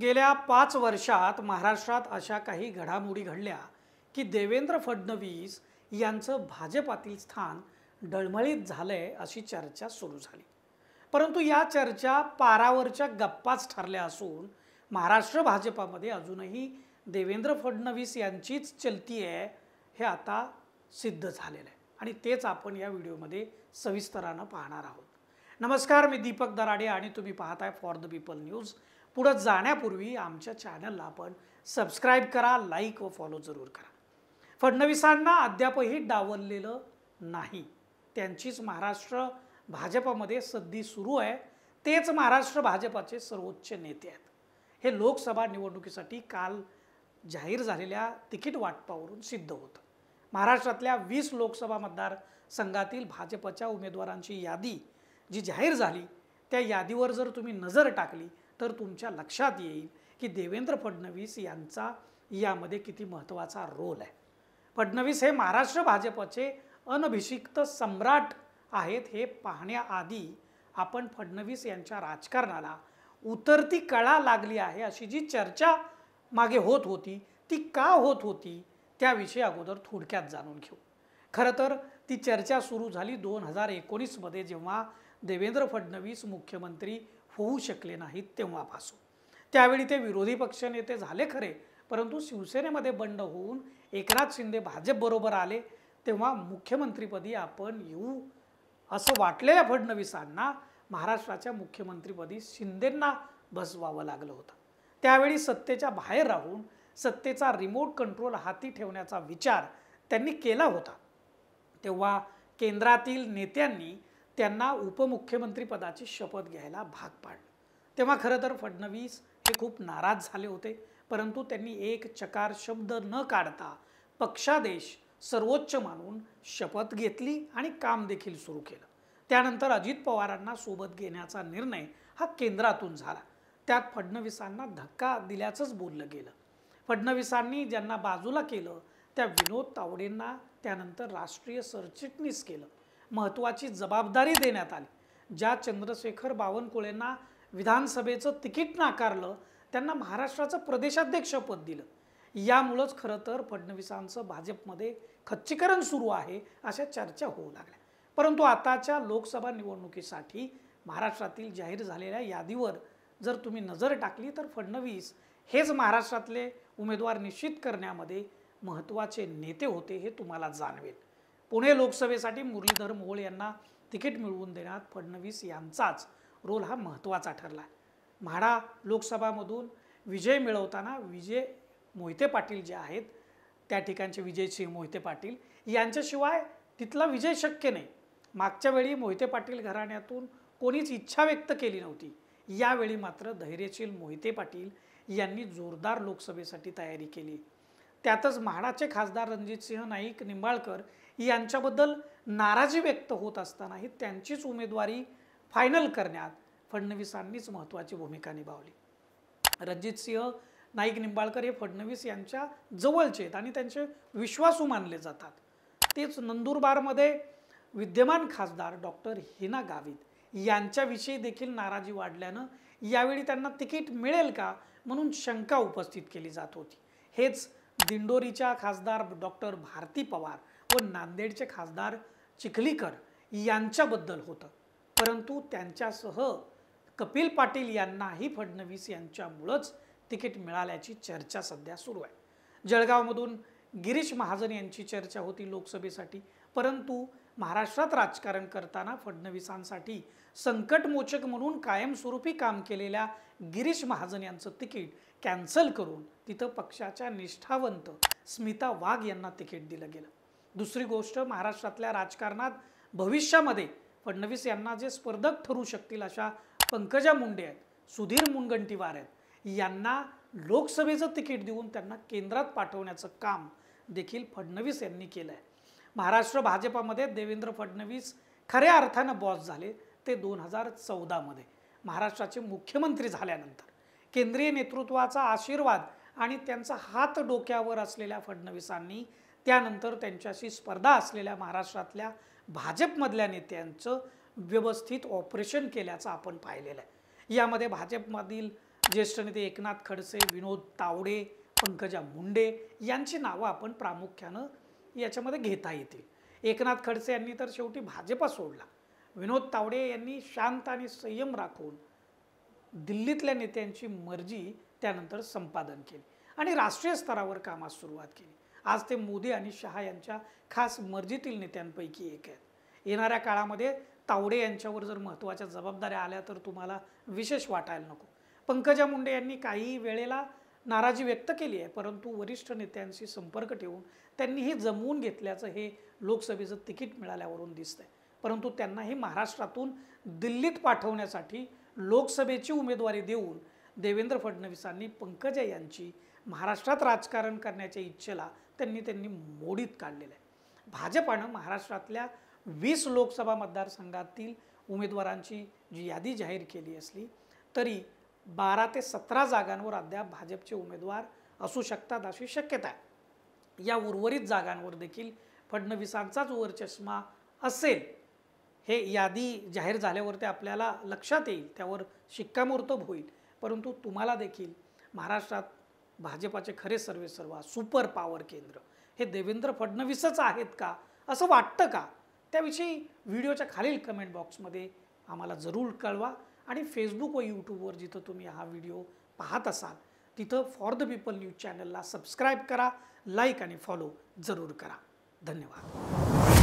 गेल्या पाच वर्षात महाराष्ट्रात अशा काही घडामोडी घडल्या की देवेंद्र फडणवीस यांचं भाजपातील स्थान डळमळीत झालंय अशी चर्चा सुरू झाली परंतु या चर्चा पारावरच्या गप्पाच ठरल्या असून महाराष्ट्र भाजपामध्ये अजूनही देवेंद्र फडणवीस यांचीच चलती आहे हे आता सिद्ध झालेलं आहे आणि तेच आपण या व्हिडिओमध्ये सविस्तरानं पाहणार आहोत नमस्कार मी दीपक दराडे आणि तुम्ही पाहताय फॉर द पीपल न्यूज पुढं जाण्यापूर्वी आमच्या चॅनलला आपण सबस्क्राईब करा लाईक व फॉलो जरूर करा फडणवीसांना अद्यापही डावललेलं नाही त्यांचीच महाराष्ट्र भाजपमध्ये सद्दी सुरू आहे तेच महाराष्ट्र भाजपाचे सर्वोच्च नेते आहेत हे लोकसभा निवडणुकीसाठी काल जाहीर झालेल्या तिकीट वाटपावरून सिद्ध होतं महाराष्ट्रातल्या वीस लोकसभा मतदारसंघातील भाजपच्या उमेदवारांची यादी जी जाहीर झाली त्या यादीवर जर तुम्ही नजर टाकली तर तुमच्या लक्षात येईल की देवेंद्र फडणवीस यांचा यामध्ये किती महत्त्वाचा रोल आहे फडणवीस हे महाराष्ट्र भाजपचे अनभिषिक्त सम्राट आहेत हे पाहण्याआधी आपण फडणवीस यांच्या राजकारणाला उतरती कळा लागली आहे अशी जी चर्चा मागे होत होती ती का होत होती त्याविषयी अगोदर थोडक्यात जाणून घेऊ खरं तर ती चर्चा सुरू झाली दोन हजार एकोणीसमध्ये जेव्हा देवेंद्र फडणवीस मुख्यमंत्री होऊ शकले नाहीत तेव्हापासून त्यावेळी ते विरोधी पक्षनेते झाले खरे परंतु शिवसेनेमध्ये बंड होऊन एकनाथ शिंदे भाजपबरोबर आले तेव्हा मुख्यमंत्रीपदी आपण येऊ असं वाटलेल्या फडणवीसांना महाराष्ट्राच्या मुख्यमंत्रीपदी शिंदेंना बसवावं लागलं होतं त्यावेळी सत्तेच्या बाहेर राहून सत्तेचा रिमोट कंट्रोल हाती ठेवण्याचा विचार त्यांनी केला होता तेव्हा केंद्रातील नेत्यांनी त्यांना उपमुख्यमंत्रीपदाची शपथ घ्यायला भाग पाडलं तेव्हा खरं तर फडणवीस हे खूप नाराज झाले होते परंतु त्यांनी एक चकार शब्द न काढता पक्षादेश सर्वोच्च मानून शपथ घेतली आणि काम देखील सुरू केलं त्यानंतर अजित पवारांना सोबत घेण्याचा निर्णय हा केंद्रातून झाला त्यात फडणवीसांना धक्का दिल्याचंच बोललं गेलं फडणवीसांनी ज्यांना बाजूला केलं त्या विनोद तावडेंना त्यानंतर राष्ट्रीय सरचिटणीस केलं महत्त्वाची जबाबदारी देण्यात आली ज्या चंद्रशेखर बावनकुळेंना विधानसभेचं तिकीट नाकारलं त्यांना महाराष्ट्राचं प्रदेशाध्यक्षपद दिलं यामुळंच खरं तर फडणवीसांचं भाजपमध्ये खच्चीकरण सुरू आहे अशा चर्चा होऊ लागल्या परंतु आताच्या लोकसभा निवडणुकीसाठी महाराष्ट्रातील जाहीर झालेल्या यादीवर जर तुम्ही नजर टाकली तर फडणवीस हेच महाराष्ट्रातले उमेदवार निश्चित करण्यामध्ये महत्त्वाचे नेते होते हे तुम्हाला जाणवेल पुणे लोकसभेसाठी मुरलीधर मोहोळ यांना तिकीट मिळवून देण्यात फडणवीस यांचाच रोल हा महत्त्वाचा ठरला म्हाडा लोकसभामधून विजय मिळवताना विजय मोहिते पाटील जे आहेत त्या ठिकाणचे विजयसिंह मोहिते पाटील यांच्याशिवाय तिथला विजय शक्य नाही मागच्या वेळी मोहिते पाटील घराण्यातून कोणीच इच्छा व्यक्त केली नव्हती यावेळी मात्र धैर्यशील मोहिते पाटील यांनी जोरदार लोकसभेसाठी तयारी केली त्यातच म्हाडाचे खासदार रणजितसिंह नाईक निंबाळकर यांच्याबद्दल नाराजी व्यक्त होत असतानाही त्यांचीच उमेदवारी फायनल करण्यात फडणवीसांनीच महत्त्वाची भूमिका निभावली रणजित सिंह नाईक निंबाळकर हे फडणवीस यांच्या जवळचे आहेत आणि त्यांचे विश्वासू मानले जातात तेच नंदुरबारमध्ये विद्यमान खासदार डॉक्टर हिना गावित यांच्याविषयी देखील नाराजी वाढल्यानं यावेळी त्यांना तिकीट मिळेल का म्हणून शंका उपस्थित केली जात होती हेच दिंडोरीच्या खासदार डॉक्टर भारती पवार व नांदेडचे खासदार चिखलीकर यांच्याबद्दल होतं परंतु त्यांच्यासह कपिल पाटील यांनाही फडणवीस यांच्यामुळंच तिकीट मिळाल्याची चर्चा सध्या सुरू आहे जळगावमधून गिरीश महाजन यांची चर्चा होती लोकसभेसाठी परंतु महाराष्ट्रात राजकारण करताना फडणवीसांसाठी संकटमोचक म्हणून कायमस्वरूपी काम केलेल्या गिरीश महाजन यांचं तिकीट कॅन्सल करून तिथं पक्षाच्या निष्ठावंत स्मिता वाघ यांना तिकीट दिलं गेलं दुसरी गोष्ट महाराष्ट्रातल्या राजकारणात भविष्यामध्ये फडणवीस यांना जे स्पर्धक ठरू शकतील अशा पंकजा मुंडे आहेत सुधीर मुनगंटीवार आहेत यांना लोकसभेचं तिकीट देऊन त्यांना केंद्रात पाठवण्याचं काम देखील फडणवीस यांनी केलं आहे महाराष्ट्र भाजपामध्ये देवेंद्र फडणवीस खऱ्या अर्थानं बॉस झाले ते दोन हजार चौदामध्ये महाराष्ट्राचे मुख्यमंत्री झाल्यानंतर केंद्रीय नेतृत्वाचा आशीर्वाद आणि त्यांचा हात डोक्यावर असलेल्या फडणवीसांनी त्यानंतर त्यांच्याशी स्पर्धा असलेल्या महाराष्ट्रातल्या भाजपमधल्या नेत्यांचं व्यवस्थित ऑपरेशन केल्याचं आपण पाहिलेलं आहे यामध्ये भाजपमधील ज्येष्ठ नेते एकनाथ खडसे विनोद तावडे पंकजा मुंडे यांची नावं आपण प्रामुख्यानं याच्यामध्ये घेता येतील एकनाथ खडसे यांनी तर शेवटी भाजपा सोडला विनोद तावडे यांनी शांत आणि संयम राखून दिल्लीतल्या नेत्यांची मर्जी त्यानंतर संपादन केली आणि राष्ट्रीय स्तरावर कामास सुरुवात केली आज ते मोदी आणि शहा यांच्या खास मर्जीतील नेत्यांपैकी एक आहेत येणाऱ्या काळामध्ये तावडे यांच्यावर जर महत्त्वाच्या जबाबदाऱ्या आल्या तर तुम्हाला विशेष वाटायला नको पंकजा मुंडे यांनी काही वेळेला नाराजी व्यक्त केली आहे परंतु वरिष्ठ नेत्यांशी संपर्क ठेवून त्यांनी हे जमवून घेतल्याचं हे लोकसभेचं तिकीट मिळाल्यावरून दिसतंय परंतु त्यांना हे महाराष्ट्रातून दिल्लीत पाठवण्यासाठी लोकसभेची उमेदवारी देऊन देवेंद्र फडणवीसांनी पंकजा यांची महाराष्ट्रात राजकारण करण्याच्या इच्छेला त्यांनी त्यांनी मोडीत काढलेलं आहे भाजपानं महाराष्ट्रातल्या वीस लोकसभा मतदारसंघातील उमेदवारांची जी यादी जाहीर केली असली तरी बारा ते सतरा जागांवर अद्याप भाजपचे उमेदवार असू शकतात अशी शक्यता आहे या उर्वरित जागांवर देखील फडणवीसांचाच वरचष्मा असेल हे यादी जाहीर झाल्यावर ते आपल्याला लक्षात येईल त्यावर शिक्कामोर्तब होईल परंतु तुम्हाला देखील महाराष्ट्रात भाजपाचे खरे सर्वेसर्वा सुपर पॉवर केंद्र हे देवेंद्र फडणवीसच आहेत का असं वाटतं का त्याविषयी व्हिडिओच्या खालील कमेंट बॉक्समध्ये आम्हाला जरूर कळवा आणि फेसबुक व यूट्यूबवर जिथं तुम्ही हा व्हिडिओ पाहत असाल तिथं फॉर द पीपल न्यूज चॅनलला सबस्क्राईब करा लाईक आणि फॉलो जरूर करा धन्यवाद